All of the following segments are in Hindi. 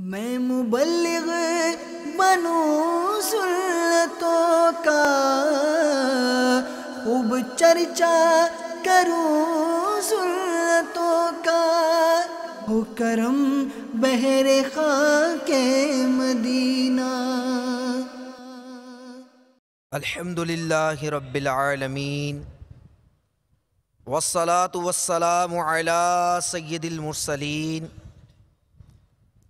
मैं मुबलिग बनूं सुन्नतों का खूब चर्चा करूं सुन्नतों का हो करम बहरे के मदीना अल्हम्दुलिल्लाह रब्बिल आलमीन वस्सलातु वस्सलामु अला सय्यदिल मुरसलीन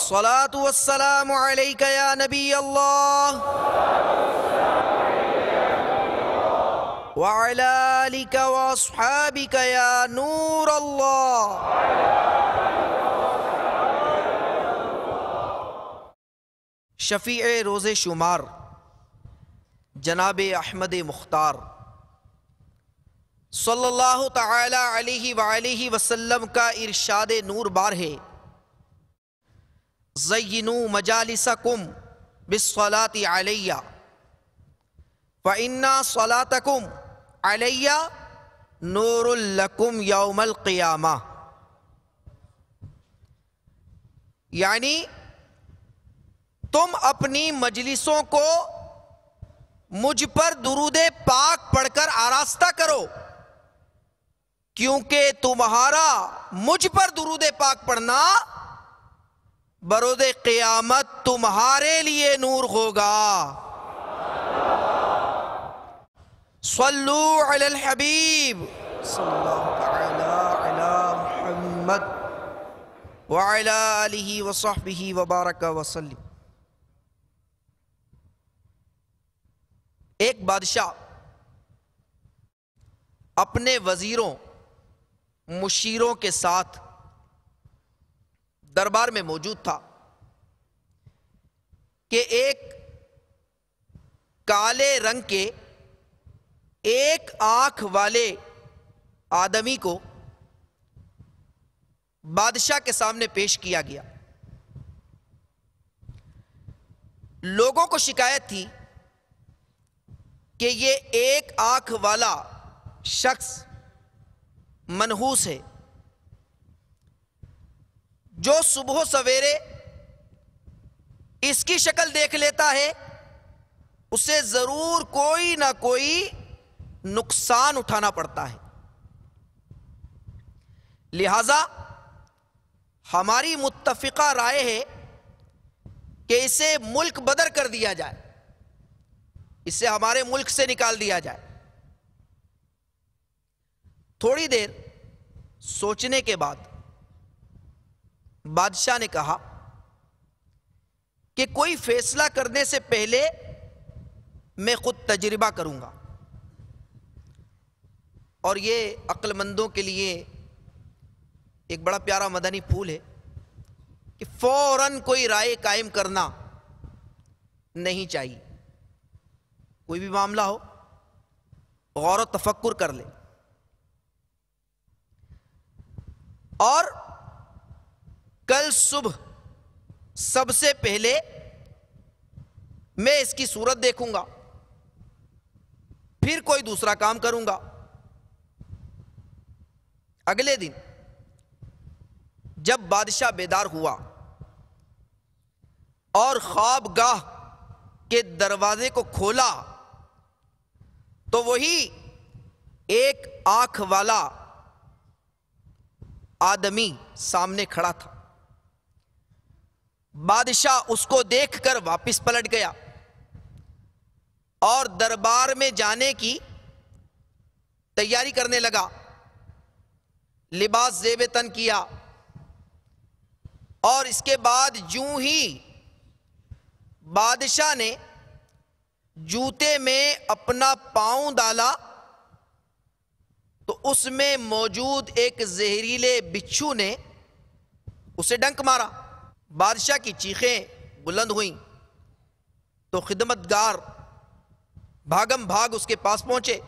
अस्सलातु वस्सलामु शफ़ी रोज़ शुमार जनाब अहमद मुख्तार सल्लल्लाहु अलैहि वसल्लम का इरशाद नूर बार है जयनू मजालसकुम बिसलात अलैया व इन्ना सलातकुम अलैया नूरुल्लकुम यौमल क़ियामा यानी तुम अपनी मजलिसों को मुझ पर दुरूदे पाक पढ़कर आरास्ता करो क्योंकि तुम्हारा मुझ पर दुरूदे पाक पढ़ना बरोज क्यामत तुम्हारे लिए नूर होगा सल्लू हबीब वसाबी वबारक वसलम एक बादशाह अपने वज़ीरों मुशीरों के साथ दरबार में मौजूद था कि एक काले रंग के एक आंख वाले आदमी को बादशाह के सामने पेश किया गया लोगों को शिकायत थी कि ये एक आंख वाला शख्स मनहूस है जो सुबह सवेरे इसकी शक्ल देख लेता है उसे ज़रूर कोई ना कोई नुकसान उठाना पड़ता है लिहाजा हमारी मुतफिका राय है कि इसे मुल्क बदर कर दिया जाए इसे हमारे मुल्क से निकाल दिया जाए थोड़ी देर सोचने के बाद बादशाह ने कहा कि कोई फैसला करने से पहले मैं खुद तजर्बा करूंगा और ये अक्लमंदों के लिए एक बड़ा प्यारा मदनी फूल है कि फौरन कोई राय कायम करना नहीं चाहिए कोई भी मामला हो गौर तफक्र कर ले और कल सुबह सबसे पहले मैं इसकी सूरत देखूंगा फिर कोई दूसरा काम करूंगा अगले दिन जब बादशाह बेदार हुआ और ख्वाबगाह के दरवाजे को खोला तो वही एक आंख वाला आदमी सामने खड़ा था बादशाह उसको देखकर वापस पलट गया और दरबार में जाने की तैयारी करने लगा लिबास जेब तन किया और इसके बाद यूं ही बादशाह ने जूते में अपना पांव डाला तो उसमें मौजूद एक जहरीले बिच्छू ने उसे डंक मारा बादशाह की चीखें बुलंद हुईं तो खिदमतगार भागम भाग उसके पास पहुंचे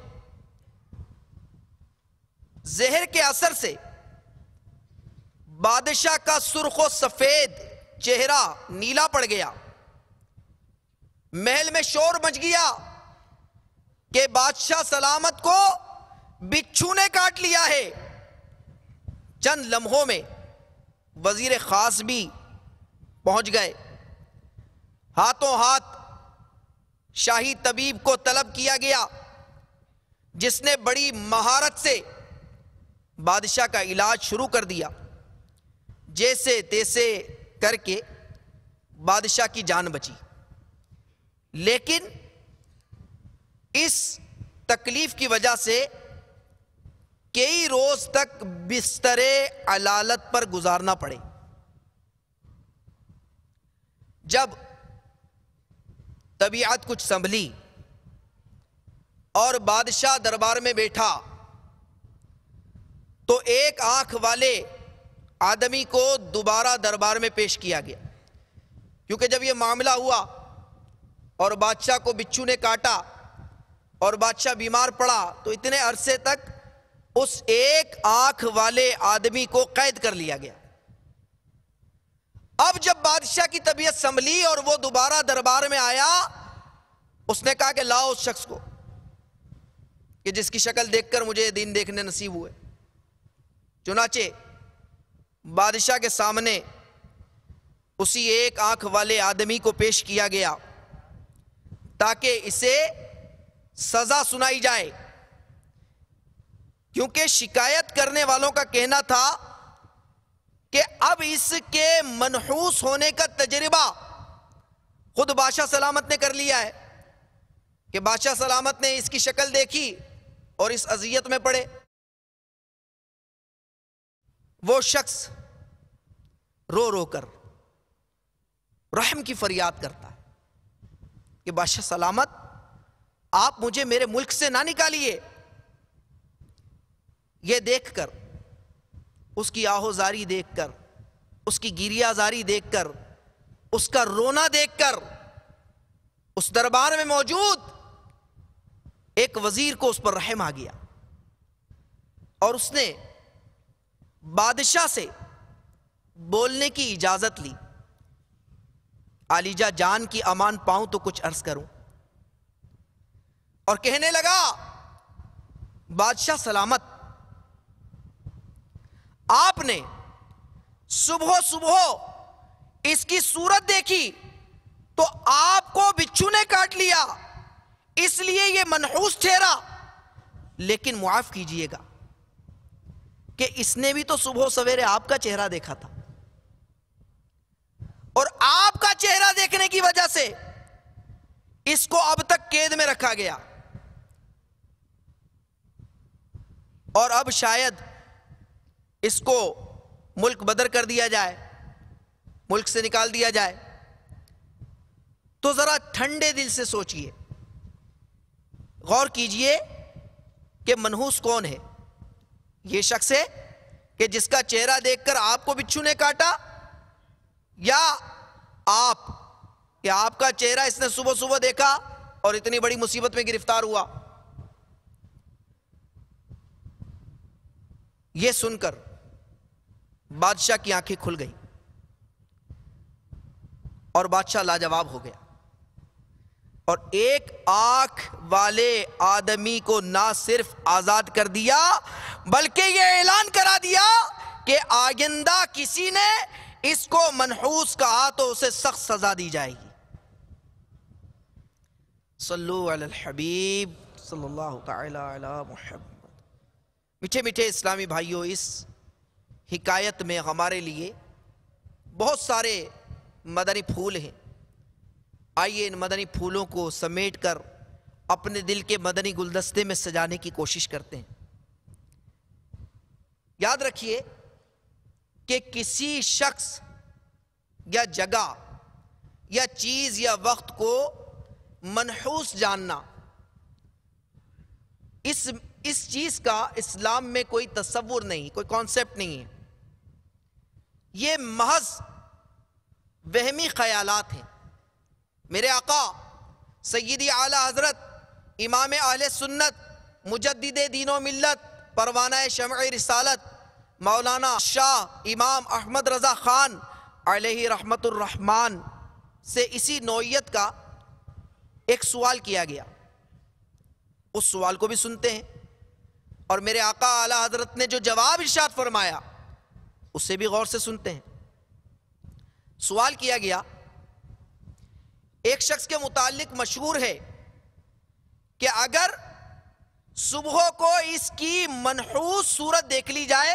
जहर के असर से बादशाह का सुर्ख सफेद चेहरा नीला पड़ गया महल में शोर मच गया कि बादशाह सलामत को बिच्छू ने काट लिया है चंद लम्हों में वजीर खास भी पहुंच गए हाथों हाथ शाही तबीब को तलब किया गया जिसने बड़ी महारत से बादशाह का इलाज शुरू कर दिया जैसे तैसे करके बादशाह की जान बची लेकिन इस तकलीफ की वजह से कई रोज तक बिस्तरे अलालत पर गुजारना पड़े जब तबीयत कुछ संभली और बादशाह दरबार में बैठा तो एक आंख वाले आदमी को दोबारा दरबार में पेश किया गया क्योंकि जब यह मामला हुआ और बादशाह को बिच्छू ने काटा और बादशाह बीमार पड़ा तो इतने अरसे तक उस एक आंख वाले आदमी को कैद कर लिया गया अब जब बादशाह की तबीयत संभली और वो दोबारा दरबार में आया उसने कहा कि लाओ उस शख्स को कि जिसकी शक्ल देखकर मुझे दिन देखने नसीब हुए चुनाचे बादशाह के सामने उसी एक आंख वाले आदमी को पेश किया गया ताकि इसे सजा सुनाई जाए क्योंकि शिकायत करने वालों का कहना था कि अब इसके मनहूस होने का तजर्बा खुद बादशाह सलामत ने कर लिया है कि बादशाह सलामत ने इसकी शक्ल देखी और इस अजियत में पड़े वो शख्स रो रो कर रहम की फरियाद करता है कि बादशाह सलामत आप मुझे मेरे मुल्क से ना निकालिए यह देखकर उसकी आहोजारी देखकर उसकी गिरियाजारी देखकर उसका रोना देखकर उस दरबार में मौजूद एक वजीर को उस पर रहम आ गया और उसने बादशाह से बोलने की इजाजत ली आलीजा जान की अमान पाऊं तो कुछ अर्ज करूं और कहने लगा बादशाह सलामत आपने सुबह सुबह इसकी सूरत देखी तो आपको बिच्छू ने काट लिया इसलिए यह मनहूस ठहरा लेकिन मुआफ कीजिएगा कि इसने भी तो सुबह सवेरे आपका चेहरा देखा था और आपका चेहरा देखने की वजह से इसको अब तक कैद में रखा गया और अब शायद इसको मुल्क बदर कर दिया जाए मुल्क से निकाल दिया जाए तो ज़रा ठंडे दिल से सोचिए गौर कीजिए कि मनहूस कौन है ये शख्स है कि जिसका चेहरा देखकर आपको बिच्छू ने काटा या आप कि आपका चेहरा इसने सुबह सुबह देखा और इतनी बड़ी मुसीबत में गिरफ्तार हुआ यह सुनकर बादशाह की आंखें खुल गई और बादशाह लाजवाब हो गया और एक आंख वाले आदमी को ना सिर्फ आजाद कर दिया बल्कि यह ऐलान करा दिया कि आइंदा किसी ने इसको मनहूस कहा तो उसे सख्त सजा दी जाएगी सल्लु अल हबीब सल्लल्लाहु मीठे मीठे इस्लामी भाइयों इस हिकायत में हमारे लिए बहुत सारे मदनी फूल हैं आइए इन मदनी फूलों को समेट कर अपने दिल के मदनी गुलदस्ते में सजाने की कोशिश करते हैं याद रखिए कि किसी शख्स या जगह या चीज़ या वक्त को मनहूस जानना इस इस चीज़ का इस्लाम में कोई तस्वुर नहीं कोई कॉन्सेप्ट नहीं है ये महज वहमी ख्यालात हैं मेरे आका सैदी आला हज़रत इमाम आल सुन्नत मुजद दीनो मिलत परवाना शम रसालत मौलाना शाह इमाम अहमद रज़ा ख़ान रहमतरहमान से इसी नौीयत का एक सवाल किया गया उस सवाल को भी सुनते हैं और मेरे आका आला हज़रत ने जो जवाब इर्शाद फरमाया उससे भी गौर से सुनते हैं सवाल किया गया एक शख्स के मुतालिक मशहूर है कि अगर सुबह को इसकी मनहूस सूरत देख ली जाए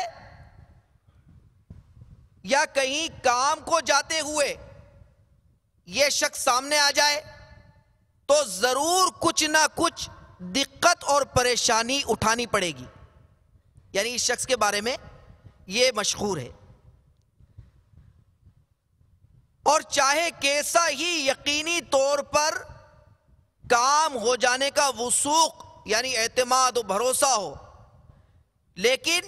या कहीं काम को जाते हुए यह शख्स सामने आ जाए तो जरूर कुछ ना कुछ दिक्कत और परेशानी उठानी पड़ेगी यानी इस शख्स के बारे में ये मशहूर है और चाहे कैसा ही यकीनी तौर पर काम हो जाने का वसूख यानी एतमाद भरोसा हो लेकिन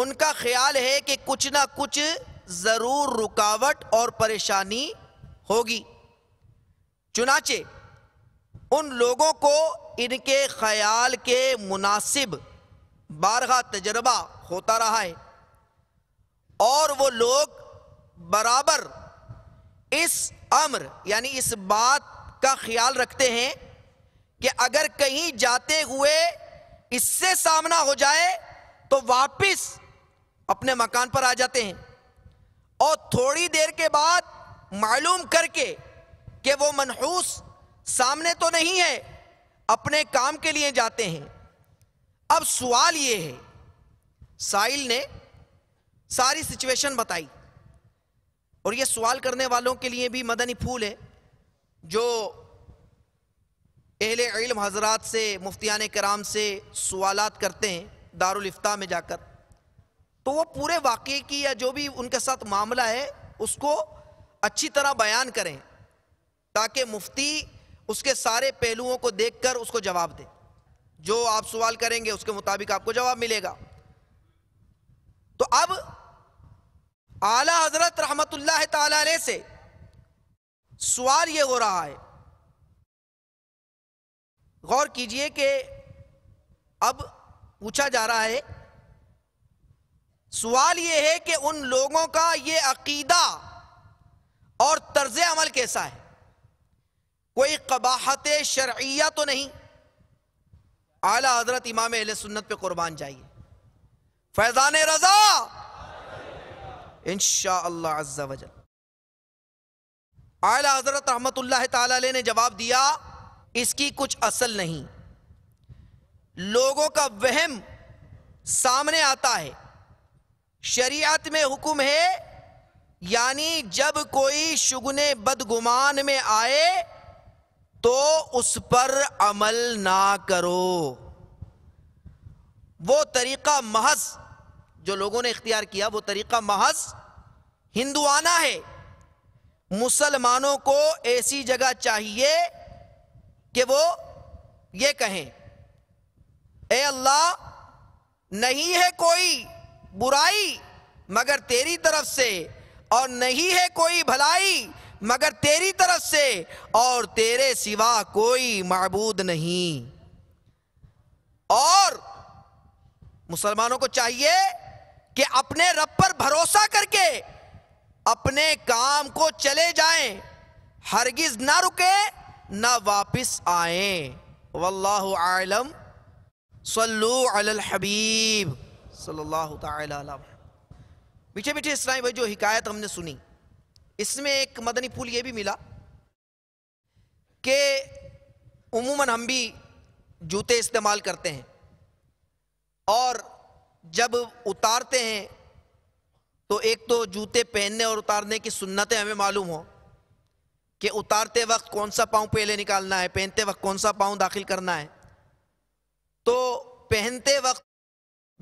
उनका ख्याल है कि कुछ ना कुछ ज़रूर रुकावट और परेशानी होगी चुनाचे उन लोगों को इनके ख्याल के मुनासिब बारह तजर्बा होता रहा है और वो लोग बराबर इस अम्र यानी इस बात का ख्याल रखते हैं कि अगर कहीं जाते हुए इससे सामना हो जाए तो वापस अपने मकान पर आ जाते हैं और थोड़ी देर के बाद मालूम करके कि वो मनहूस सामने तो नहीं है अपने काम के लिए जाते हैं अब सवाल ये है साहिल ने सारी सिचुएशन बताई और ये सवाल करने वालों के लिए भी मदनी फूल है जो अहले इल्म हजरात से मुफ्तियाने कराम से सवालत करते हैं दारुलफ्ता में जाकर तो वो पूरे वाक़े की या जो भी उनके साथ मामला है उसको अच्छी तरह बयान करें ताकि मुफ्ती उसके सारे पहलुओं को देखकर उसको जवाब दे जो आप सवाल करेंगे उसके मुताबिक आपको जवाब मिलेगा तो अब आला हजरत रहमत ताला से सवाल ये हो रहा है गौर कीजिए कि अब पूछा जा रहा है सवाल ये है कि उन लोगों का ये अकीदा और तर्ज अमल कैसा है कोई कबाहत शर्या तो नहीं आला हजरत इमाम अहल सुन्नत पे कुर्बान जाइए फैजान रजा इन शाह आला हजरत रहमत ने जवाब दिया इसकी कुछ असल नहीं लोगों का वहम सामने आता है शरीयत में हुक्म है यानी जब कोई शुगन बदगुमान में आए तो उस पर अमल ना करो वो तरीक़ा महज जो लोगों ने इख्तियार किया वो तरीक़ा महज हिंदुआना है मुसलमानों को ऐसी जगह चाहिए कि वो ये कहें ए अल्लाह नहीं है कोई बुराई मगर तेरी तरफ से और नहीं है कोई भलाई मगर तेरी तरफ से और तेरे सिवा कोई मबूद नहीं और मुसलमानों को चाहिए कि अपने रब पर भरोसा करके अपने काम को चले जाएं, हरगिज ना रुके ना वापस आए वल्लाह आलम सल्लू अलल हबीब सल्लल्लाहु ताला पीछे पीछे इस्लामी भाई जो हिकायत हमने सुनी इसमें एक मदनी पुल ये भी मिला कि उमूमन हम भी जूते इस्तेमाल करते हैं और जब उतारते हैं तो एक तो जूते पहनने और उतारने की सुन्नतें हमें मालूम हो कि उतारते वक्त कौन सा पाँव पहले निकालना है पहनते वक्त कौन सा पाँव दाखिल करना है तो पहनते वक्त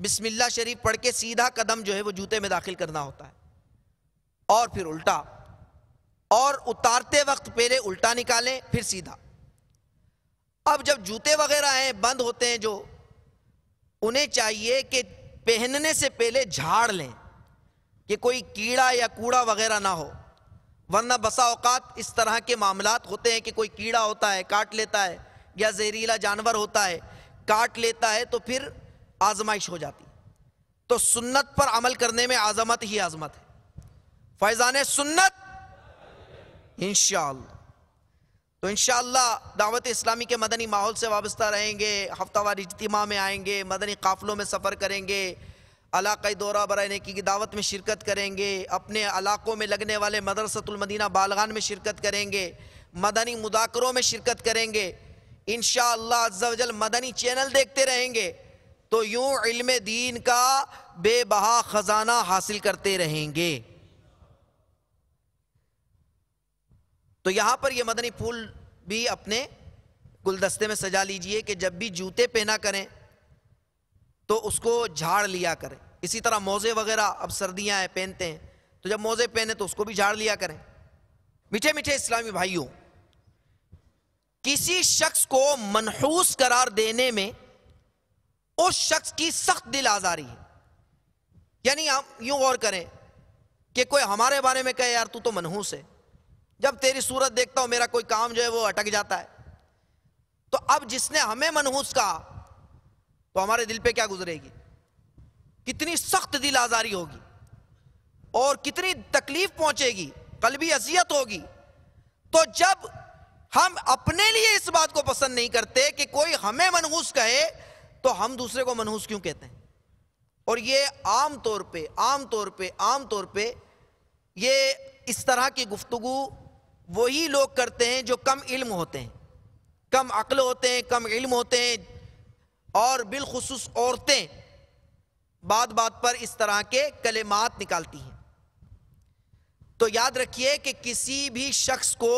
बिस्मिल्ला शरीफ पढ़ के सीधा कदम जो है वो जूते में दाखिल करना होता है और फिर उल्टा और उतारते वक्त पहले उल्टा निकालें फिर सीधा अब जब जूते वगैरह हैं बंद होते हैं जो उन्हें चाहिए कि पहनने से पहले झाड़ लें कि कोई कीड़ा या कूड़ा वगैरह ना हो वरना बसा अवकात इस तरह के मामला होते हैं कि कोई कीड़ा होता है काट लेता है या जहरीला जानवर होता है काट लेता है तो फिर आजमाइश हो जाती तो सुन्नत पर अमल करने में आजमत ही आजमत है फैज़ान सुन्नत इन तो इन दावत इस्लामी के मदनी माहौल से वाबस्ता रहेंगे हफ्तावार इज्तिमा में आएंगे मदनी काफ़िलों में सफ़र करेंगे अलाकई दौरा बरने की दावत में शिरकत करेंगे अपने इलाक़ों में लगने वाले मदरसतुलमदीना बालगान में शिरकत करेंगे मदनी मुदाकरों में शिरकत करेंगे इन शजल मदनी चैनल देखते रहेंगे तो यूँ इल्म दीन का बेबहा ख़जाना हासिल करते रहेंगे तो यहां पर ये मदनी फूल भी अपने गुलदस्ते में सजा लीजिए कि जब भी जूते पहना करें तो उसको झाड़ लिया करें इसी तरह मोज़े वगैरह अब सर्दियां हैं पहनते हैं तो जब मोज़े पहने तो उसको भी झाड़ लिया करें मीठे मीठे इस्लामी भाइयों किसी शख्स को मनहूस करार देने में उस शख्स की सख्त दिल आज़ारी है यानी आप यूं गौर करें कि कोई हमारे बारे में कहे यार तू तो मनहूस है जब तेरी सूरत देखता हूं मेरा कोई काम जो है वो अटक जाता है तो अब जिसने हमें मनहूस कहा तो हमारे दिल पे क्या गुजरेगी कितनी सख्त दिल आजारी होगी और कितनी तकलीफ पहुंचेगी कलबी अजियत होगी तो जब हम अपने लिए इस बात को पसंद नहीं करते कि कोई हमें मनहूस कहे तो हम दूसरे को मनहूस क्यों कहते हैं और ये आम तौर पे आम तौर पे आम तौर पे ये इस तरह की गुफ्तगु वही लोग करते हैं जो कम इल्म होते हैं कम अक्ल होते हैं कम इल्म होते हैं और बिलखसूस औरतें बात बात पर इस तरह के कलेमात निकालती हैं तो याद रखिए कि किसी भी शख्स को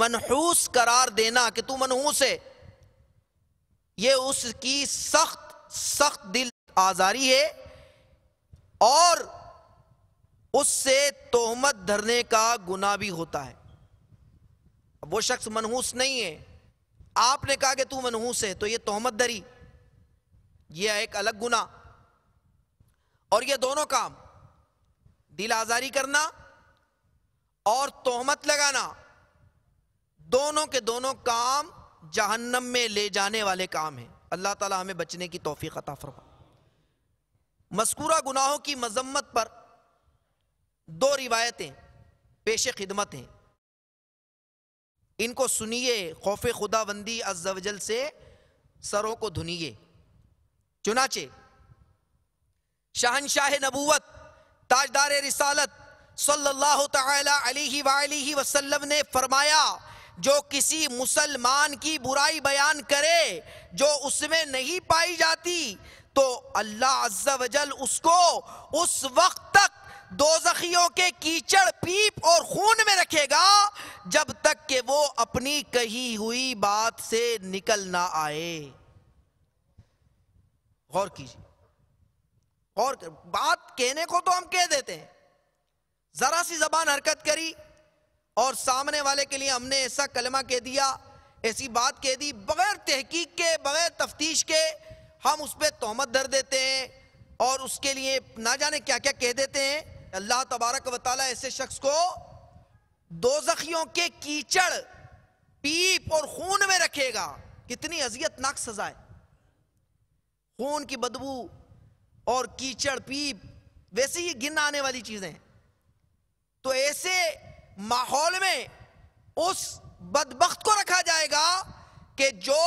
मनहूस करार देना कि तू मनहूस है ये उसकी सख्त सख्त दिल आज़ारी है और उससे तोहमत धरने का गुना भी होता है वो शख्स मनहूस नहीं है आपने कहा कि तू मनहूस है तो ये तोहमत धरी यह एक अलग गुना और ये दोनों काम दिल आजारी करना और तोहमत लगाना दोनों के दोनों काम जहन्नम में ले जाने वाले काम हैं अल्लाह ताला हमें बचने की तोफ़ी अता फरमा मस्कूरा गुनाहों की मजम्मत पर दो रिवायतें पेश खिदमत हैं इनको सुनिए खौफ खुदाबंदी अजल से सरों को धुनिए चुनाचे शाहनशाह नबूवत ताजदार रिसालत सल्लल्लाहु अलैहि वसल्लम ने फरमाया जो किसी मुसलमान की बुराई बयान करे जो उसमें नहीं पाई जाती तो अल्लाह अज्जा वजल उसको उस वक्त तक दो जखियों के कीचड़ पीप और खून में रखेगा जब तक कि वो अपनी कही हुई बात से निकल ना आए गौर कीजिए गौर कर, बात कहने को तो हम कह देते हैं जरा सी जबान हरकत करी और सामने वाले के लिए हमने ऐसा कलमा कह दिया ऐसी बात कह दी बगैर तहकीक के बगैर तफ्तीश के हम उस पर तोहमत धर देते हैं और उसके लिए ना जाने क्या क्या कह देते हैं अल्लाह तबारक वाली ऐसे शख्स को दो जखियों के कीचड़ पीप और खून में रखेगा कितनी अजियतनाक सजा है खून की बदबू और कीचड़ पीप वैसे ही गिन आने वाली चीजें हैं तो ऐसे माहौल में उस बदबख्त को रखा जाएगा कि जो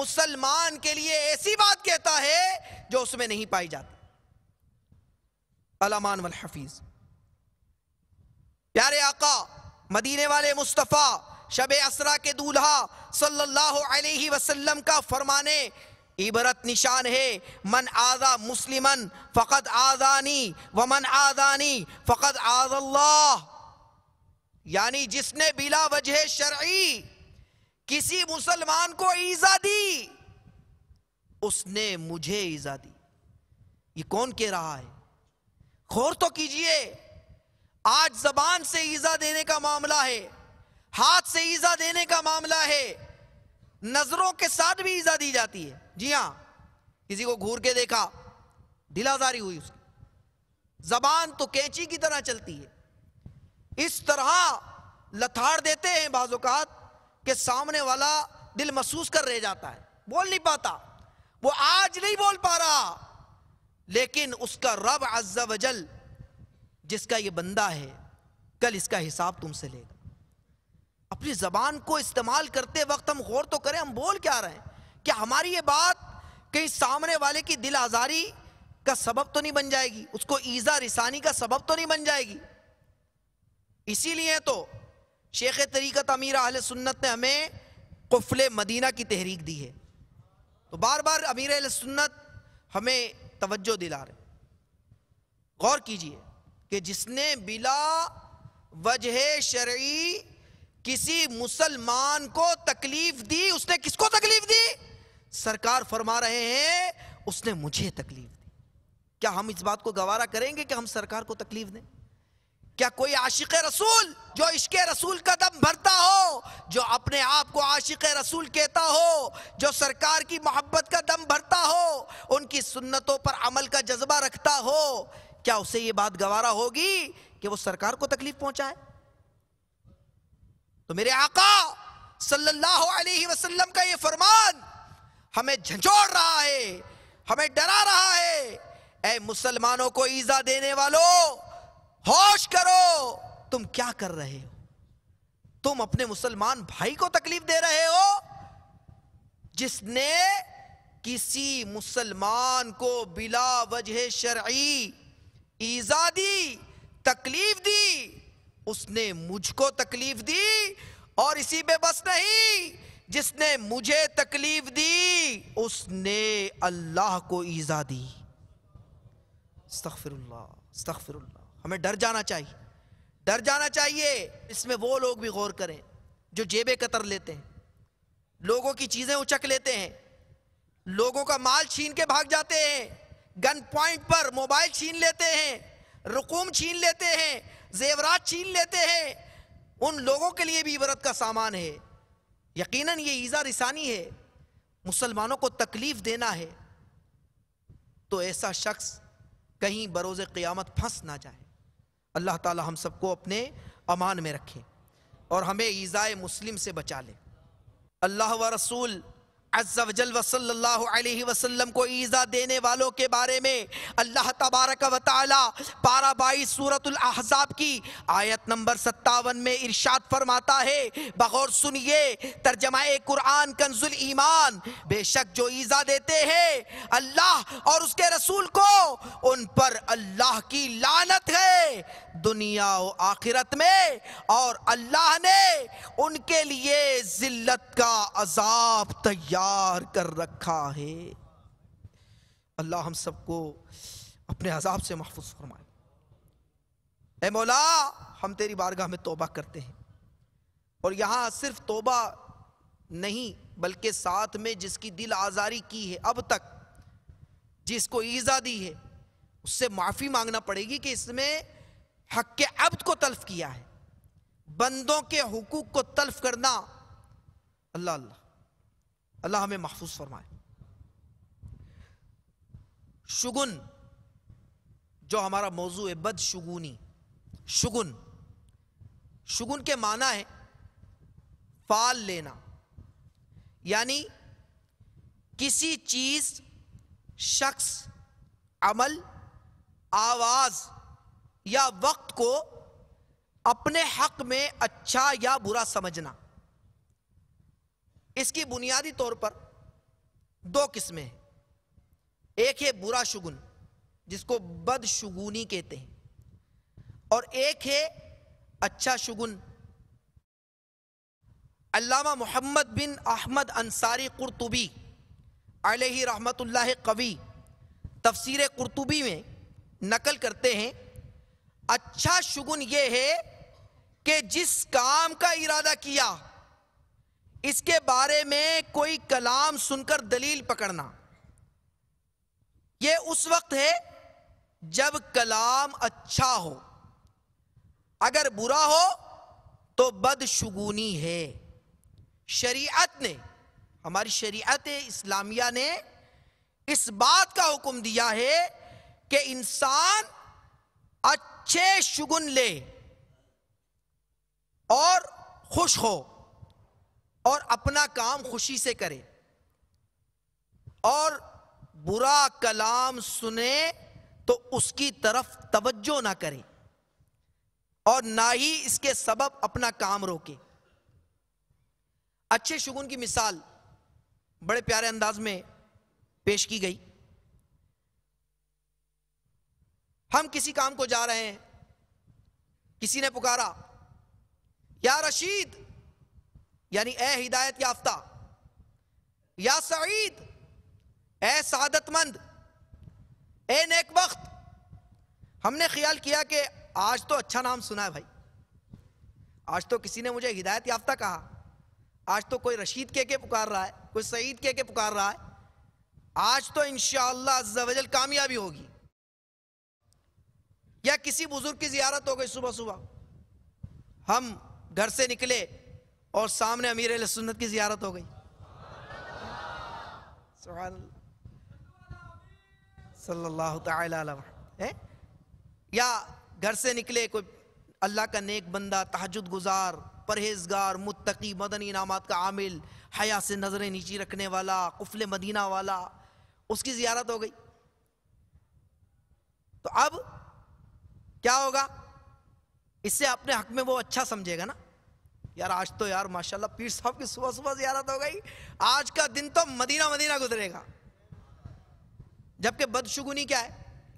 मुसलमान के लिए ऐसी बात कहता है जो उसमें नहीं पाई जाती अलमान वल हफीज प्यारे आका मदीने वाले मुस्तफ़ा शब असरा के दूल्हा सल्लल्लाहु अलैहि वसल्लम का फरमाने इबरत निशान है मन आज़ा मुस्लिमन फ़कत आज़ानी व मन आज़ानी फ़कत आज़ल्ला यानी जिसने बिला वजह शर्ई किसी मुसलमान को ईज़ा दी उसने मुझे ईज़ा दी ये कौन कह रहा है गौर तो कीजिए आज जबान से ईजा देने का मामला है हाथ से ईजा देने का मामला है नजरों के साथ भी ईजा दी जाती है जी हां किसी को घूर के देखा ढिलाजारी हुई उसकी जबान तो कैंची की तरह चलती है इस तरह लथाड़ देते हैं बाजुकात के सामने वाला दिल महसूस कर रह जाता है बोल नहीं पाता वो आज नहीं बोल पा रहा लेकिन उसका रब अज्जा वजल जिसका ये बंदा है कल इसका हिसाब तुमसे लेगा अपनी ज़बान को इस्तेमाल करते वक्त हम गौर तो करें हम बोल क्या रहे हैं क्या हमारी ये बात कहीं सामने वाले की दिल आज़ारी का सबब तो नहीं बन जाएगी उसको ईज़ा रिसानी का सबब तो नहीं बन जाएगी इसीलिए तो शेख तरीक़त अमीर आल सुन्नत ने हमें कुफले मदीना की तहरीक दी है तो बार बार अमीर सुन्नत हमें तवज्जो दिला रहे गौर कीजिए कि जिसने बिला वजह शर्ई किसी मुसलमान को तकलीफ दी उसने किसको तकलीफ दी सरकार फरमा रहे हैं उसने मुझे तकलीफ दी क्या हम इस बात को गवारा करेंगे कि हम सरकार को तकलीफ दें क्या कोई आशिक रसूल जो इश्क रसूल का दम भरता हो जो अपने आप को आशिक रसूल कहता हो जो सरकार की मोहब्बत का दम भरता हो उनकी सुन्नतों पर अमल का जज्बा रखता हो क्या उसे ये बात गवारा होगी कि वो सरकार को तकलीफ पहुंचाए तो मेरे आका सल्लल्लाहु अलैहि वसल्लम का ये फरमान हमें झंझोड़ रहा है हमें डरा रहा है ए मुसलमानों को ईजा देने वालों होश करो तुम क्या कर रहे हो तुम अपने मुसलमान भाई को तकलीफ दे रहे हो जिसने किसी मुसलमान को बिला वजह शर्ई ईजा दी तकलीफ दी उसने मुझको तकलीफ दी और इसी पे बस नहीं जिसने मुझे तकलीफ दी उसने अल्लाह को ईजा दी अस्तगफिरुल्लाह अस्तगफिरुल्लाह हमें डर जाना चाहिए डर जाना चाहिए इसमें वो लोग भी गौर करें जो जेबे कतर लेते हैं लोगों की चीज़ें उचक लेते हैं लोगों का माल छीन के भाग जाते हैं गन पॉइंट पर मोबाइल छीन लेते हैं रुकूम छीन लेते हैं जेवरात छीन लेते हैं उन लोगों के लिए भी इबरत का सामान है यकीनन ये ईज़ा रिसानी है मुसलमानों को तकलीफ़ देना है तो ऐसा शख्स कहीं बरोज़ क़यामत फंस ना जाए अल्लाह ताला हम सबको अपने अमान में रखें और हमें ईज़ाए मुस्लिम से बचा ले अल्लाह व रसूल अज्जल वसल्लल्लाहु अलैहि वसल्लम को ईज़ा देने वालों के बारे में अल्लाह तबारक व ताली पारा बाई सूरतुल अहज़ाब की आयत नंबर सत्तावन में इरशाद फरमाता है बगौर सुनिए तर्जमाए कुरान कंजुल ईमान बेशक जो ईज़ा देते हैं अल्लाह और उसके रसूल को उन पर अल्लाह की लानत है दुनिया आखिरत में और अल्लाह ने उनके लिए जिल्लत का अजाब तैयार तैयार कर रखा है अल्लाह हम सबको अपने अजाब से महफूज फरमाए ए मौला हम तेरी बारगाह में तोबा करते हैं और यहाँ सिर्फ तोबा नहीं बल्कि साथ में जिसकी दिल आज़ारी की है अब तक जिसको ईज़ा दी है उससे माफ़ी मांगना पड़ेगी कि इसमें हक के अब्द को तल्फ किया है बंदों के हुकूक को तल्फ करना अल्लाह अल्लाह अल्लाह हमें महफूज फरमाए शुगुन जो हमारा मौजू है बदशगुनी शुगुन शुगुन के माना है फाल लेना यानी किसी चीज शख्स अमल आवाज या वक्त को अपने हक में अच्छा या बुरा समझना इसकी बुनियादी तौर पर दो किस्में हैं एक है बुरा शुगुन जिसको बदशुगुनी कहते हैं और एक है अच्छा शुगुन अल्लामा मोहम्मद बिन अहमद अंसारी कुरतुबी अलही रहमतुल्लाह कवि तफसीर कुरतुबी में नकल करते हैं अच्छा शुगुन यह है कि जिस काम का इरादा किया इसके बारे में कोई कलाम सुनकर दलील पकड़ना यह उस वक्त है जब कलाम अच्छा हो अगर बुरा हो तो बदशुगुनी है शरीयत ने हमारी शरीयत इस्लामिया ने इस बात का हुक्म दिया है कि इंसान अच्छे शुगुन ले और खुश हो और अपना काम खुशी से करे और बुरा कलाम सुने तो उसकी तरफ तवज्जो ना करें और ना ही इसके सबब अपना काम रोके अच्छे शगुन की मिसाल बड़े प्यारे अंदाज में पेश की गई हम किसी काम को जा रहे हैं किसी ने पुकारा या रशीद यानी ए हिदायत याफ्ता या सईद ए सादतमंद ए नेकबख्त हमने ख्याल किया कि आज तो अच्छा नाम सुना है भाई आज तो किसी ने मुझे हिदायत याफ्ता कहा आज तो कोई रशीद के के पुकार रहा है कोई सईद के के पुकार रहा है आज तो इन कामयाबी होगी या किसी बुजुर्ग की जियारत हो गई सुबह सुबह हम घर से निकले और सामने अमीर सुन्नत की जियारत हो गई सल्लल्लाहु या घर से निकले कोई अल्लाह का नेक बंदा तहजद गुजार परहेजगार मुत्तकी मदनी इनामत का आमिल हया से नज़रें नीची रखने वाला कुफले मदीना वाला उसकी जियारत हो गई तो अब क्या होगा इससे अपने हक में वो अच्छा समझेगा ना यार आज तो यार माशाल्लाह पीर साहब की सुबह सुबह ज्यारत हो गई आज का दिन तो मदीना मदीना गुजरेगा जबकि बदशुगुनी क्या है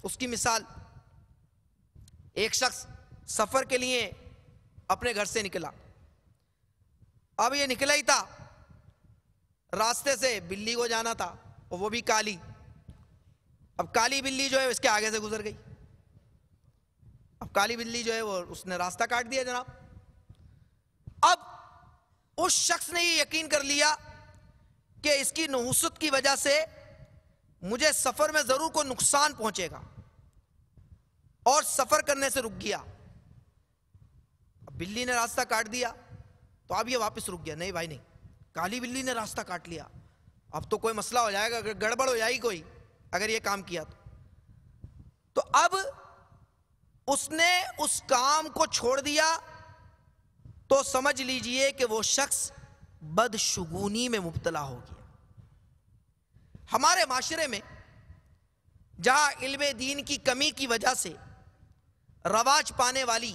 उसकी मिसाल एक शख्स सफ़र के लिए अपने घर से निकला अब ये निकला ही था रास्ते से बिल्ली को जाना था और वो भी काली अब काली बिल्ली जो है इसके आगे से गुजर गई अब काली बिल्ली जो है वो उसने रास्ता काट दिया जनाब उस शख्स ने ये यकीन कर लिया कि इसकी नहूसत की वजह से मुझे सफ़र में ज़रूर को नुकसान पहुंचेगा और सफ़र करने से रुक गया बिल्ली ने रास्ता काट दिया तो अब ये वापस रुक गया नहीं भाई नहीं काली बिल्ली ने रास्ता काट लिया अब तो कोई मसला हो जाएगा अगर गड़बड़ हो जाएगी कोई अगर ये काम किया तो तो अब उसने उस काम को छोड़ दिया तो समझ लीजिए कि वो शख्स बदशगुनी में मुबतला हो गया हमारे माशरे में जहाँ इल्म दीन की कमी की वजह से रवाज पाने वाली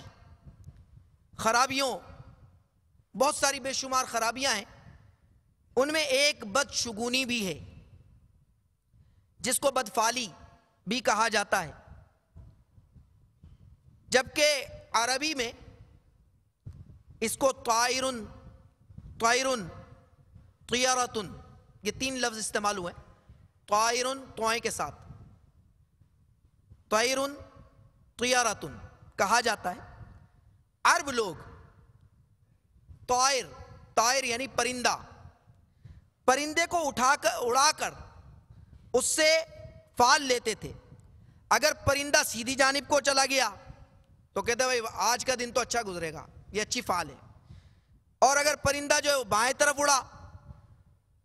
खराबियों बहुत सारी बेशुमार खराबियां हैं उनमें एक बदशगुनी भी है जिसको बदफाली भी कहा जाता है जबकि अरबी में इसको तायरुन तायरुन तयारतन ये तीन लफ्ज़ इस्तेमाल हुए तायरुन तोए के साथ तायरुन तयारतन कहा जाता है अरब लोग तायर तायर यानी परिंदा परिंदे को उठाकर उड़ाकर उससे फाल लेते थे अगर परिंदा सीधी जानब को चला गया तो कहते भाई आज का दिन तो अच्छा गुजरेगा ये अच्छी फाल है और अगर परिंदा जो है बाएं तरफ उड़ा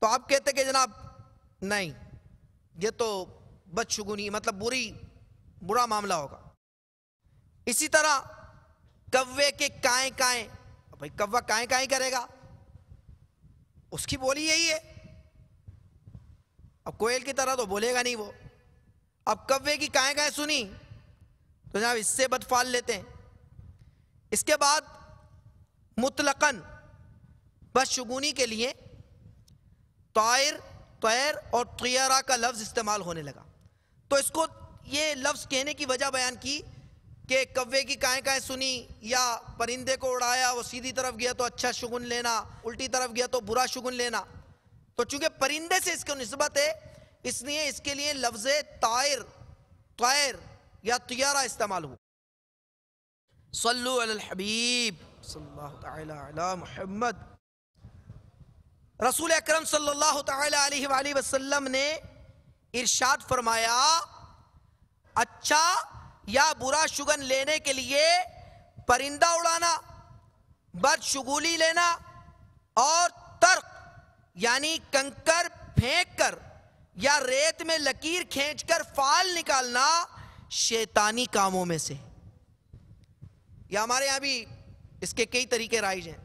तो आप कहते कि जनाब नहीं ये तो बदशुगुनी मतलब बुरी बुरा मामला होगा इसी तरह कव्वे के काए काए भाई कव्वा काए काए करेगा उसकी बोली यही है अब कोयल की तरह तो बोलेगा नहीं वो अब कव्वे की काय काए सुनी तो जनाब इससे बदफाल लेते हैं इसके बाद मुतलकन बस शगुनी के लिए तायर तैर और तयरा का लफ्ज़ इस्तेमाल होने लगा तो इसको ये लफ्ज़ कहने की वजह बयान की कि कव्वे की काएँ काएँ सुनी या परिंदे को उड़ाया वो सीधी तरफ गया तो अच्छा शगुन लेना उल्टी तरफ गया तो बुरा शगुन लेना तो चूंकि परिंदे से इसको नस्बत है इसलिए इसके लिए लफ्ज़ तायर तैर या तयरा इस्तेमाल हुआ सल्लु हबीब मोहम्मद रसूल अक्रम सल्लल्लाहु ने इरशाद फरमाया अच्छा या बुरा शुगन लेने के लिए परिंदा उड़ाना बदशुगुली लेना और तर्क यानी कंकर फेंक कर या रेत में लकीर खींचकर फाल निकालना शैतानी कामों में से या हमारे यहां भी इसके कई तरीके राइज हैं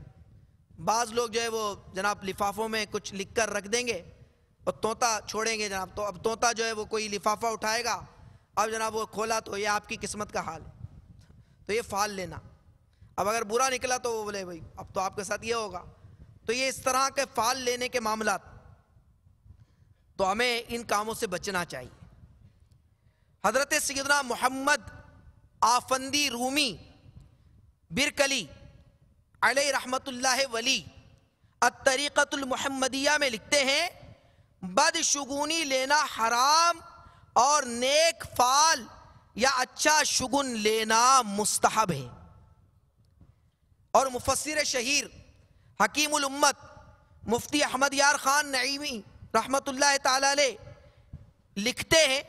बाज़ लोग जो है वो जनाब लिफाफों में कुछ लिख कर रख देंगे और तोता छोड़ेंगे जनाब तो अब तोता जो है वो कोई लिफाफा उठाएगा अब जनाब वो खोला तो ये आपकी किस्मत का हाल है तो ये फाल लेना अब अगर बुरा निकला तो वो बोले भाई अब तो आपके साथ ये होगा तो ये इस तरह के फाल लेने के मामला तो हमें इन कामों से बचना चाहिए हजरत सदना मोहम्मद आफंदी रूमी बिरकली अली रहमत वली मुहम्मदिया में लिखते हैं बदशगुनी लेना हराम और नेक फाल या अच्छा शगुन लेना मुस्तहब है और मुफसर शहीर हकीमुल उम्मत मुफ्ती अहमद यार ख़ान नईमी रहमत ताले लिखते हैं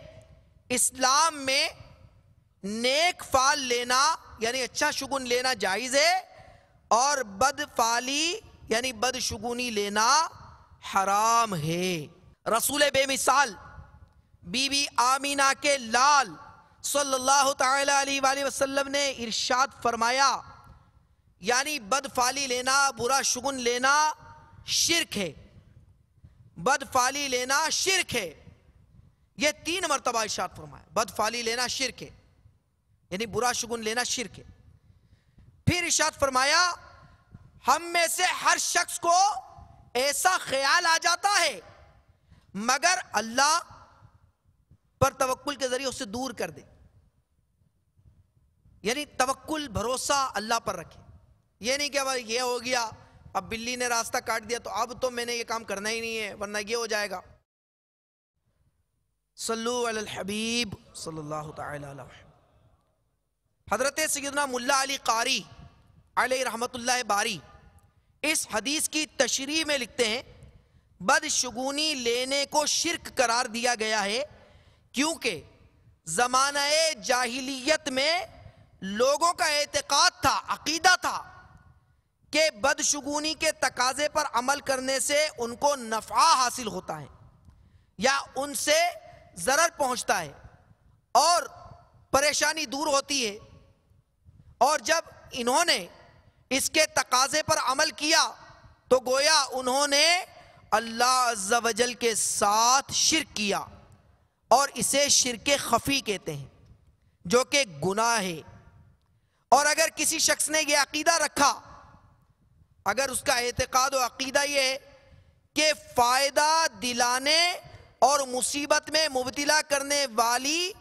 इस्लाम में नेक फाल लेना यानी अच्छा शगुन लेना जायज़ है और बदफाली यानी बदशगुनी लेना हराम है रसूल बेमिसाल बीबी आमीना के लाल सल्लल्लाहु अलैहि वसल्लम ने इरशाद फरमाया यानी बदफाली लेना बुरा शगुन लेना शिरक है बदफाली लेना शिरक है यह तीन मरतबा इरशाद फरमाया बदफाली लेना शिरक है यानी बुरा शगुन लेना शिरक है फिर इशाद फरमाया हम में से हर शख्स को ऐसा ख्याल आ जाता है मगर अल्लाह पर तवक्ल के जरिए उसे दूर कर दे यानी तवक्ल भरोसा अल्लाह पर रखे ये नहीं कि अब ये हो गया अब बिल्ली ने रास्ता काट दिया तो अब तो मैंने ये काम करना ही नहीं है वरना ये हो जाएगा सल्लू हबीब सल्लल्लाहु अलैहि हज़रत सैदना मुल्ला अली कारी अली रहमतुल्लाह बारी इस हदीस की तशरी में लिखते हैं बदशगुनी लेने को शिरक करार दिया गया है क्योंकि ज़माना जाहिलियत में लोगों का एतक़ाद था अकीदा था कि बदशगुनी के तकाजे पर अमल करने से उनको नफ़ा हासिल होता है या उनसे ज़रर पहुंचता है और परेशानी दूर होती है और जब इन्होंने इसके तकाजे पर अमल किया तो गोया उन्होंने अल्लाह अज्जावजल के साथ शिर किया और इसे शिरक खफ़ी कहते हैं जो कि गुनाह है और अगर किसी शख्स ने यह अकीदा रखा अगर उसका एतक़ाद और अकीदा ये है कि फ़ायदा दिलाने और मुसीबत में मुबतला करने वाली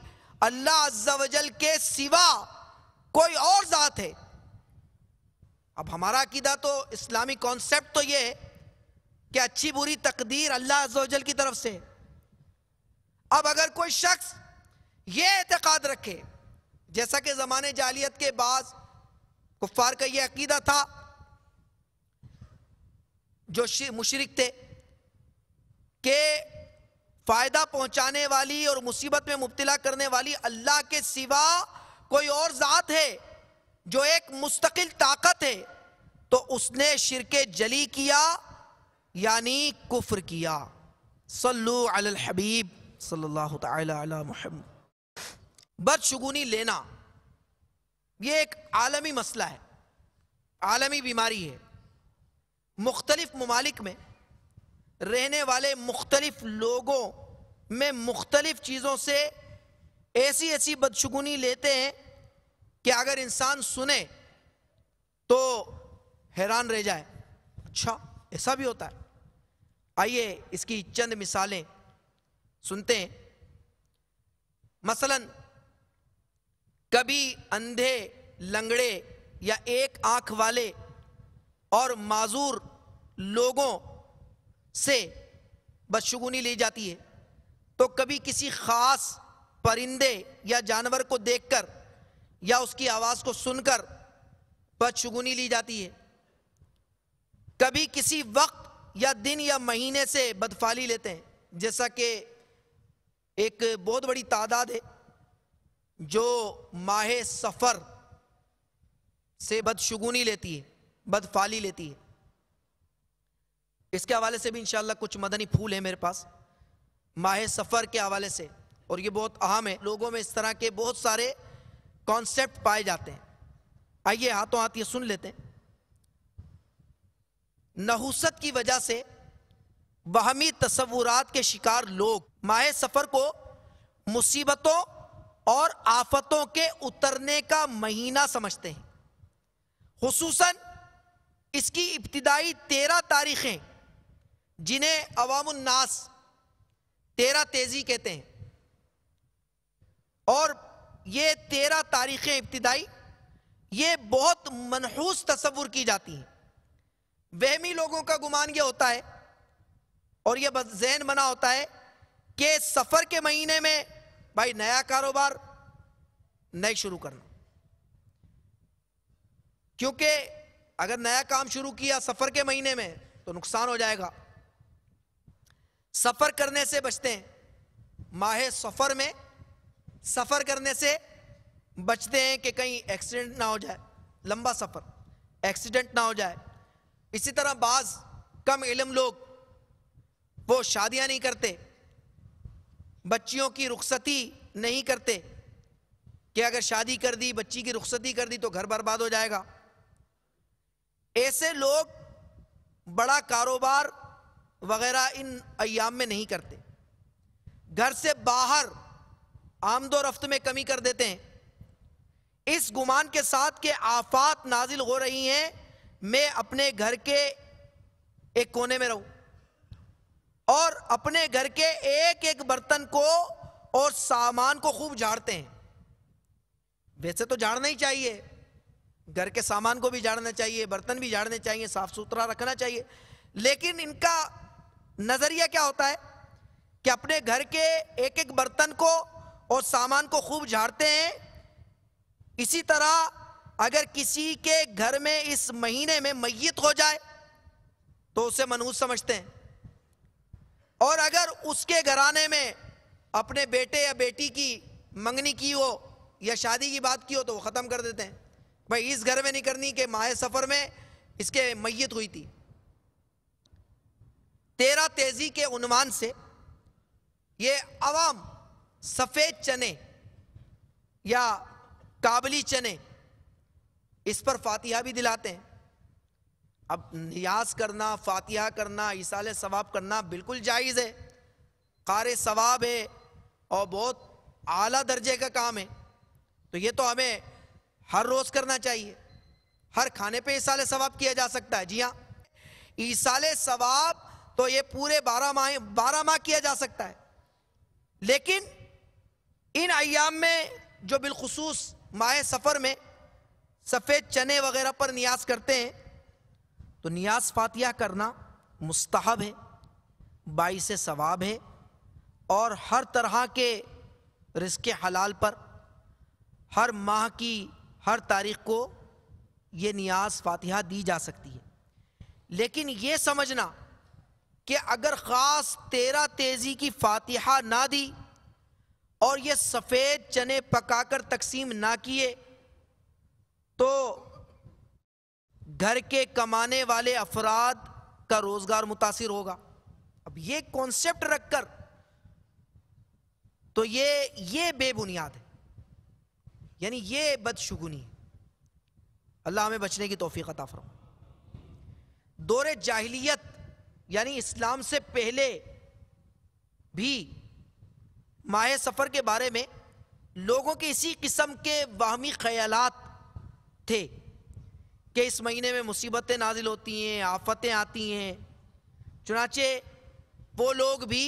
अल्लाह अज्जावजल के सिवा कोई और ज़ात है अब हमारा अकीदा तो इस्लामी कॉन्सेप्ट तो ये है कि अच्छी बुरी तकदीर अल्लाह अजल की तरफ से अब अगर कोई शख्स ये एतकाद रखे जैसा कि ज़माने जालियत के बाद कुफार का ये अकीदा था जो मुशरक थे के फ़ायदा पहुंचाने वाली और मुसीबत में मुबतला करने वाली अल्लाह के सिवा कोई और ज़ात है जो एक मुस्तकिल ताकत है तो उसने शिरक जली किया यानी कुफ्र किया सल्लु अल हबीब सल्लल्लाहु अला मुहम्मद बदशगुनी लेना ये एक आलमी मसला है आलमी बीमारी है मुख्तलिफ ममालिक में रहने वाले मुख्तलिफ लोगों में मुख्तलिफ चीज़ों से ऐसी ऐसी बदशगुनी लेते हैं कि अगर इंसान सुने तो हैरान रह जाए अच्छा ऐसा भी होता है आइए इसकी चंद मिसालें सुनते हैं मसलन कभी अंधे लंगड़े या एक आंख वाले और माजूर लोगों से बदशगुनी ली जाती है तो कभी किसी ख़ास परिंदे या जानवर को देखकर या उसकी आवाज को सुनकर बदशगुनी ली जाती है कभी किसी वक्त या दिन या महीने से बदफाली लेते हैं जैसा कि एक बहुत बड़ी तादाद है जो माह सफ़र से बदशगुनी लेती है बदफाली लेती है इसके हवाले से भी इंशाल्लाह कुछ मदनी फूल है मेरे पास माह सफ़र के हवाले से और ये बहुत अहम है लोगों में इस तरह के बहुत सारे कॉन्सेप्ट पाए जाते हैं आइए हाथों हाथ ये सुन लेते हैं नहुसत की वजह से वहमी तस्वुरात के शिकार लोग माह सफ़र को मुसीबतों और आफतों के उतरने का महीना समझते हैं खसूस इसकी इब्तदाई तेरह तारीखें जिन्हें अवामनास तेरह तेज़ी कहते हैं और ये तेरह तारीखें इब्तदाई ये बहुत मनहूस तस्वुर की जाती हैं वहमी लोगों का गुमान ये होता है और ये जहन बना होता है कि सफ़र के महीने में भाई नया कारोबार नए शुरू करना क्योंकि अगर नया काम शुरू किया सफ़र के महीने में तो नुकसान हो जाएगा सफ़र करने से बचते हैं माहे सफ़र में सफ़र करने से बचते हैं कि कहीं एक्सीडेंट ना हो जाए लंबा सफ़र एक्सीडेंट ना हो जाए इसी तरह बाज कम इलम लोग वो शादियां नहीं करते बच्चियों की रुखसती नहीं करते कि अगर शादी कर दी बच्ची की रुखसती कर दी तो घर बर्बाद हो जाएगा ऐसे लोग बड़ा कारोबार वगैरह इन अयाम में नहीं करते घर से बाहर आमदो रफ्त में कमी कर देते हैं इस गुमान के साथ के आफात नाजिल हो रही हैं मैं अपने घर के एक कोने में रहूं और अपने घर के एक एक बर्तन को और सामान को खूब झाड़ते हैं वैसे तो झाड़ना ही चाहिए घर के सामान को भी झाड़ना चाहिए बर्तन भी झाड़ने चाहिए साफ सुथरा रखना चाहिए लेकिन इनका नज़रिया क्या होता है कि अपने घर के एक एक बर्तन को और सामान को खूब झाड़ते हैं इसी तरह अगर किसी के घर में इस महीने में मैत हो जाए तो उसे मनहूस समझते हैं और अगर उसके घराने में अपने बेटे या बेटी की मंगनी की हो या शादी की बात की हो तो वो ख़त्म कर देते हैं भाई इस घर में नहीं करनी कि माह सफ़र में इसके मैत हुई थी तेरह तेज़ी के उनवान से ये आवाम सफ़ेद चने या काबली चने इस पर फातिहा भी दिलाते हैं अब नियाज करना फातिहा करना इसाले सवाब करना बिल्कुल जायज़ है कार सवाब है और बहुत आला दर्जे का काम है तो ये तो हमें हर रोज़ करना चाहिए हर खाने पे इसाले सवाब किया जा सकता है जी हाँ इसाले सवाब तो ये पूरे बारह माह बारह माह किया जा सकता है लेकिन इन अयाम में जो बिलखसूस माए सफ़र में सफ़ेद चने वगैरह पर नियाज करते हैं तो नियाज फातिया करना मुस्तहब है बाईस सवाब है और हर तरह के रिस्क हलाल पर हर माह की हर तारीख को ये नियाज फातिहा दी जा सकती है लेकिन ये समझना कि अगर ख़ास तेरह तेज़ी की फातिहा ना दी और ये सफ़ेद चने पकाकर तकसीम ना किए तो घर के कमाने वाले अफराद का रोज़गार मुतासर होगा अब ये कॉन्सेप्ट रखकर तो ये ये बेबुनियाद है यानी ये बदशुगुनी है अल्लाह हमें बचने की तोफ़ी अता फरम दौर जाहिलियत यानी इस्लाम से पहले भी माह सफ़र के बारे में लोगों के इसी किस्म के वाहमी ख्यालात थे कि इस महीने में मुसीबतें नाजिल होती हैं आफतें आती हैं चुनाचे वो लोग भी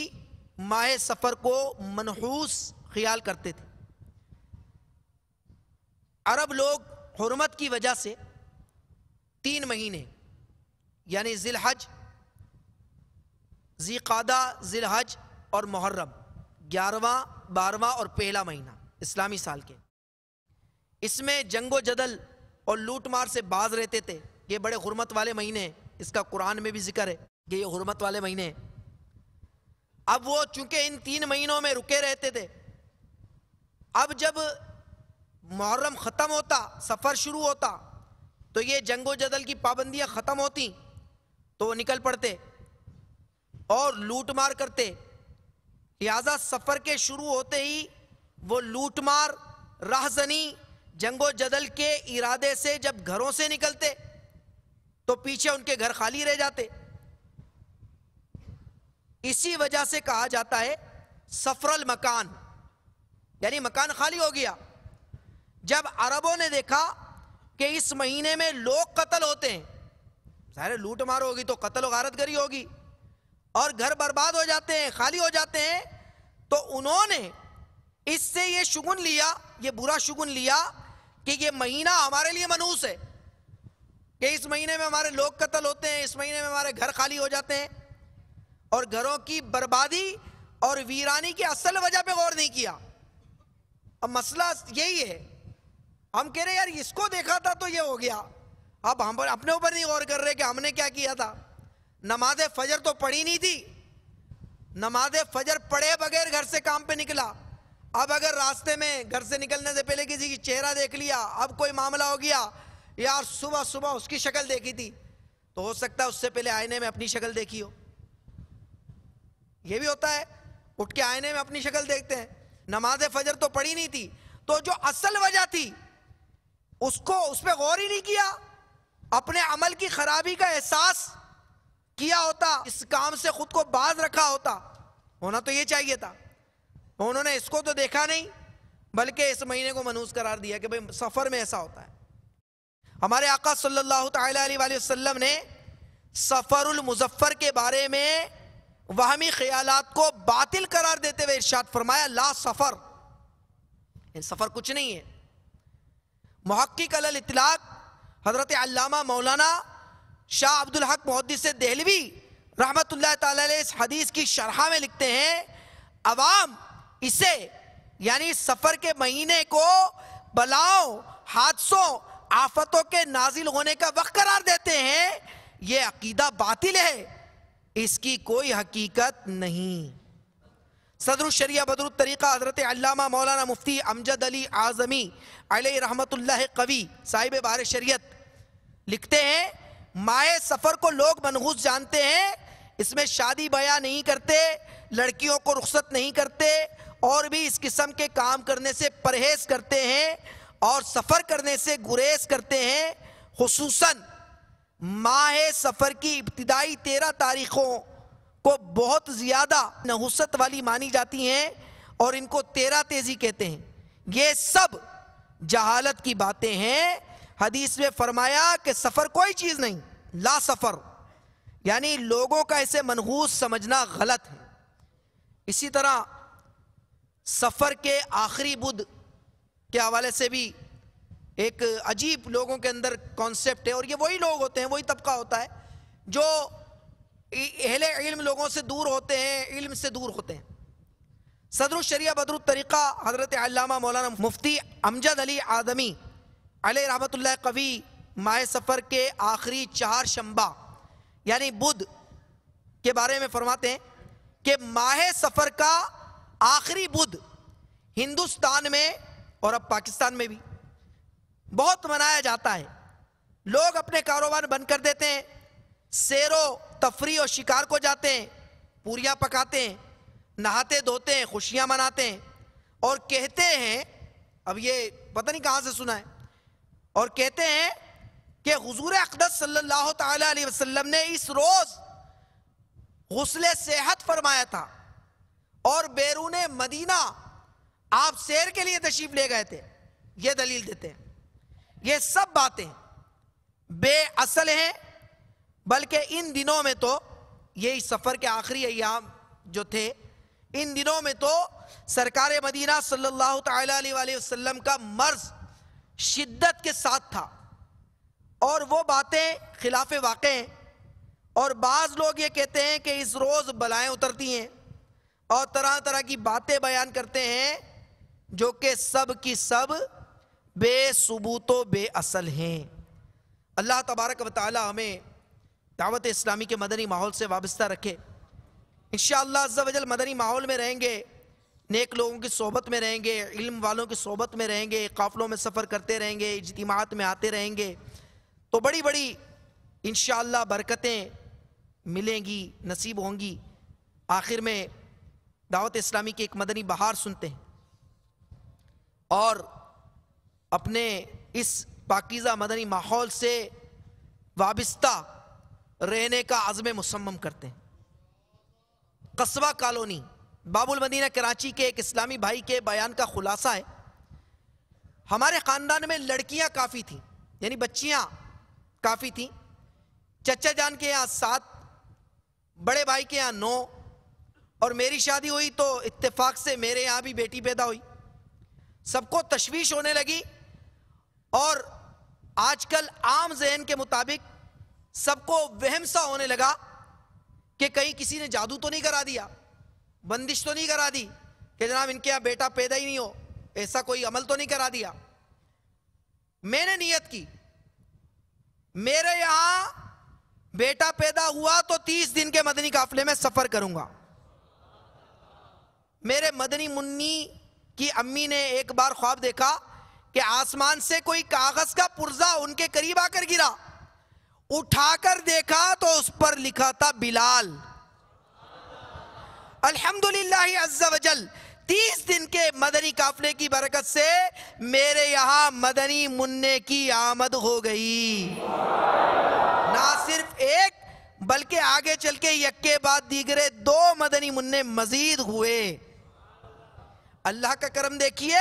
माह सफ़र को मनहूस ख्याल करते थे अरब लोग हरमत की वजह से तीन महीने यानी ज़िलहज ज़ीक़ादा ज़िलहज और मुहर्रम ग्यारहवा बारहवा और पहला महीना इस्लामी साल के इसमें जंगो जदल और लूटमार से बाज रहते थे ये बड़े हरमत वाले महीने हैं इसका कुरान में भी जिक्र है कि ये हरमत वाले महीने हैं अब वो चूंकि इन तीन महीनों में रुके रहते थे अब जब मुहर्रम ख़त्म होता सफ़र शुरू होता तो ये जंगो जदल की पाबंदियाँ ख़त्म होती तो वो निकल पड़ते और लूट मार करते लिहाजा सफ़र के शुरू होते ही वो लूटमार राहजनी जंगो जदल के इरादे से जब घरों से निकलते तो पीछे उनके घर खाली रह जाते इसी वजह से कहा जाता है सफरल मकान यानी मकान खाली हो गया जब अरबों ने देखा कि इस महीने में लोग कत्ल होते हैं सारे लूट मार होगी तो कत्ल गारत गरी होगी और घर बर्बाद हो जाते हैं खाली हो जाते हैं तो उन्होंने इससे ये शुगुन लिया ये बुरा शुगुन लिया कि ये महीना हमारे लिए मनूस है कि इस महीने में हमारे लोग कत्ल होते हैं इस महीने में हमारे घर खाली हो जाते हैं और घरों की बर्बादी और वीरानी की असल वजह पे गौर नहीं किया अब मसला यही है हम कह रहे यार इसको देखा था तो ये हो गया अब हम अपने ऊपर नहीं गौर कर रहे कि हमने क्या किया था नमाज फजर तो पढ़ी नहीं थी नमाज फजर पढ़े बगैर घर से काम पे निकला अब अगर रास्ते में घर से निकलने से पहले किसी की चेहरा देख लिया अब कोई मामला हो गया यार सुबह सुबह उसकी शक्ल देखी थी तो हो सकता है उससे पहले आईने में अपनी शक्ल देखी हो यह भी होता है उठ के आईने में अपनी शक्ल देखते हैं नमाज फजर तो पढ़ी नहीं थी तो जो असल वजह थी उसको उस पर गौर ही नहीं किया अपने अमल की खराबी का एहसास किया होता इस काम से खुद को बाज रखा होता होना तो ये चाहिए था तो उन्होंने इसको तो देखा नहीं बल्कि इस महीने को मनूस करार दिया कि भाई सफ़र में ऐसा होता है हमारे आका सल्लल्लाहु अलैहि वसल्लम ने सफ़रुल मुजफ्फर के बारे में वहमी ख्यालात को बातिल करार देते हुए इर्शाद फरमाया ला सफ़र इन सफ़र कुछ नहीं है महक्की कल इतलाक हज़रत अल्लामा मौलाना शाह अब्दुल हक मुहदस दहलवी रहमत इस हदीस की शरह में लिखते हैं अवाम इसे यानी सफ़र के महीने को बलाओं हादसों आफतों के नाजिल होने का वक्त करार देते हैं ये अकीदा बातिल है इसकी कोई हकीकत नहीं शरिया बदर तरीक़ा हज़रत अल्लामा मौलाना मुफ्ती अमजद अली आज़मी अली रहमत कवि साहिब बार शरीत लिखते हैं माए सफ़र को लोग मनहूस जानते हैं इसमें शादी बया नहीं करते लड़कियों को रुख्सत नहीं करते और भी इस किस्म के काम करने से परहेज करते हैं और सफ़र करने से गुरेज करते हैं खूस माह सफ़र की इब्तदाई तेरह तारीख़ों को बहुत ज़्यादा नहुसत वाली मानी जाती हैं और इनको तेरह तेज़ी कहते हैं ये सब जहालत की बातें हैं हदीस में फरमाया कि सफ़र कोई चीज़ नहीं ला सफ़र यानी लोगों का इसे मनहूस समझना गलत है इसी तरह सफ़र के आखिरी बुद्ध के हवाले से भी एक अजीब लोगों के अंदर कॉन्सेप्ट है और ये वही लोग होते हैं वही तबका होता है जो अहले इल्म लोगों से दूर होते हैं इल्म से दूर होते हैं सदरुशरिया बदरुत तरीक़ा हज़रत मौलाना मुफ्ती अमजद अली आदमी अले रहमत कवि माह सफ़र के आखिरी चार शंबा यानी बुध के बारे में फरमाते हैं कि माह सफ़र का आखिरी बुध हिंदुस्तान में और अब पाकिस्तान में भी बहुत मनाया जाता है लोग अपने कारोबार बंद कर देते हैं शेरों तफरी और शिकार को जाते हैं पूरियाँ पकाते हैं नहाते धोते हैं खुशियाँ मनाते हैं और कहते हैं अब ये पता नहीं कहाँ से सुना है और कहते हैं कि हजूर अकदस सल्लल्लाहु अलैहि वसल्लम ने इस रोज़ गसल सेहत फरमाया था और बैरून मदीना आप शेर के लिए तशीफ ले गए थे ये दलील देते हैं ये सब बातें बेअसल हैं बल्कि इन दिनों में तो यही सफ़र के आखिरी अयाम जो थे इन दिनों में तो सरकार मदीना सल्लल्लाहु अलैहि वसल्लम का मर्ज़ शिद्दत के साथ था और वो बातें खिलाफ वाक़ हैं और बाज़ लोग ये कहते हैं कि इस रोज़ बलाएं उतरती हैं और तरह तरह की बातें बयान करते हैं जो कि सब की सब बेसबूत बेअसल हैं अल्लाह तबारक व हमें दावत इस्लामी के मदनी माहौल से वाबस्ता रखे इन शजल मदनी माहौल में रहेंगे नेक लोगों की सोबत में रहेंगे इल्म वालों की सोबत में रहेंगे काफ़िलों में सफ़र करते रहेंगे इजतमात में आते रहेंगे तो बड़ी बड़ी इन बरकतें मिलेंगी नसीब होंगी आखिर में दावत इस्लामी की एक मदनी बहार सुनते हैं और अपने इस पाकिज़ा मदनी माहौल से वाबस्ता रहने का आज़म मुसम करते हैं कस्बा कॉलोनी बाबुल मदीना कराची के एक इस्लामी भाई के बयान का खुलासा है हमारे ख़ानदान में लड़कियां काफ़ी थीं यानी बच्चियां काफ़ी थीं चचा जान के यहाँ सात बड़े भाई के यहाँ नौ और मेरी शादी हुई तो इत्तेफाक से मेरे यहाँ भी बेटी पैदा हुई सबको तशवीश होने लगी और आजकल आम जहन के मुताबिक सबको वहम सा होने लगा कि कहीं किसी ने जादू तो नहीं करा दिया बंदिश तो नहीं करा दी कि जनाब इनके यहां बेटा पैदा ही नहीं हो ऐसा कोई अमल तो नहीं करा दिया मैंने नियत की मेरे यहां बेटा पैदा हुआ तो तीस दिन के मदनी काफले में सफर करूंगा मेरे मदनी मुन्नी की अम्मी ने एक बार ख्वाब देखा कि आसमान से कोई कागज का पुर्जा उनके करीब आकर गिरा उठाकर देखा तो उस पर लिखा था बिलाल अल्हम्दुलिल्लाह तीस दिन के मदनी काफले की बरकत से मेरे यहाँ मदनी मुन्ने की आमद हो गई ना सिर्फ एक बल्कि आगे चल के यक्के बाद दीगरे दो मदनी मुन्ने मजीद हुए अल्लाह का करम देखिए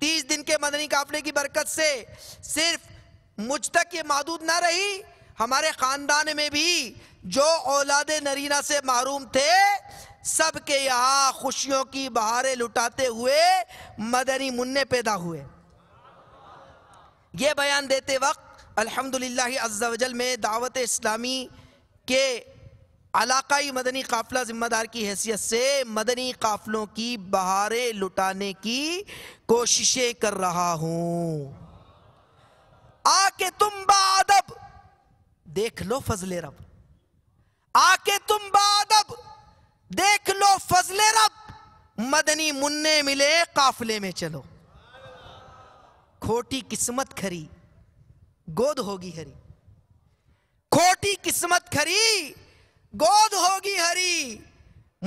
तीस दिन के मदनी काफले की बरकत से सिर्फ मुझ तक ये महदूद ना रही हमारे ख़ानदान में भी जो औलाद नरीना से मरूम थे सबके यहाँ खुशियों की बहारें लुटाते हुए मदनी मुन्ने पैदा हुए ये बयान देते वक्त अल्हम्दुलिल्लाह अज्जावजल में दावत इस्लामी के अलाकाई मदनी काफिला ज़िम्मेदार की हैसियत से मदनी काफिलों की बहारें लुटाने की कोशिशें कर रहा हूँ आके तुम बादब देख लो फजले रब आके तुम बादब देख लो फजले रब मदनी मुन्ने मिले काफले में चलो खोटी किस्मत खरी गोद होगी हरी खोटी किस्मत खरी गोद होगी हरी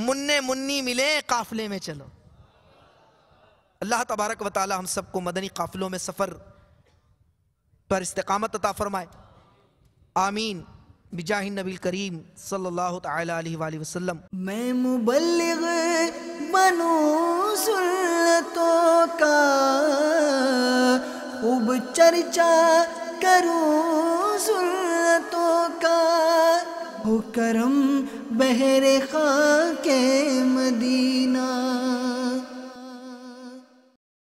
मुन्ने मुन्नी मिले काफले में चलो अल्लाह तबारक व हम सबको मदनी काफिलों में सफ़र पर इस्तकामत अता फरमाए आमीन बिजाह नबी करीम सल्लल्लाहु अलैहि वसल्लम चर्चा करूं सुन्नतों का करम बहरे खा के मदीना